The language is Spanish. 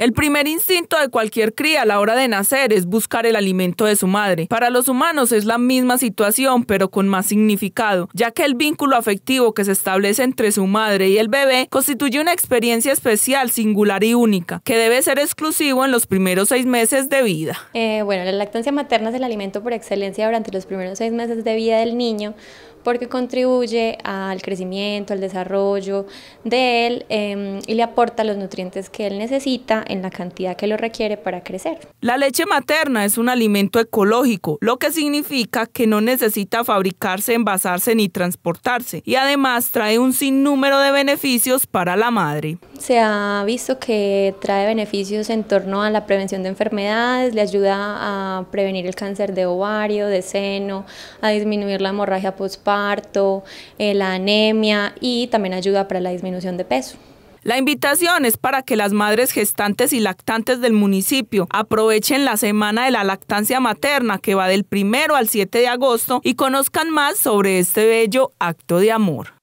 El primer instinto de cualquier cría a la hora de nacer es buscar el alimento de su madre. Para los humanos es la misma situación, pero con más significado, ya que el vínculo afectivo que se establece entre su madre y el bebé constituye una experiencia especial, singular y única, que debe ser exclusivo en los primeros seis meses de vida. Eh, bueno, la lactancia materna es el alimento por excelencia durante los primeros seis meses de vida del niño porque contribuye al crecimiento, al desarrollo de él em, y le aporta los nutrientes que él necesita en la cantidad que lo requiere para crecer. La leche materna es un alimento ecológico, lo que significa que no necesita fabricarse, envasarse ni transportarse y además trae un sinnúmero de beneficios para la madre se ha visto que trae beneficios en torno a la prevención de enfermedades, le ayuda a prevenir el cáncer de ovario, de seno, a disminuir la hemorragia postparto, eh, la anemia y también ayuda para la disminución de peso. La invitación es para que las madres gestantes y lactantes del municipio aprovechen la semana de la lactancia materna que va del primero al 7 de agosto y conozcan más sobre este bello acto de amor.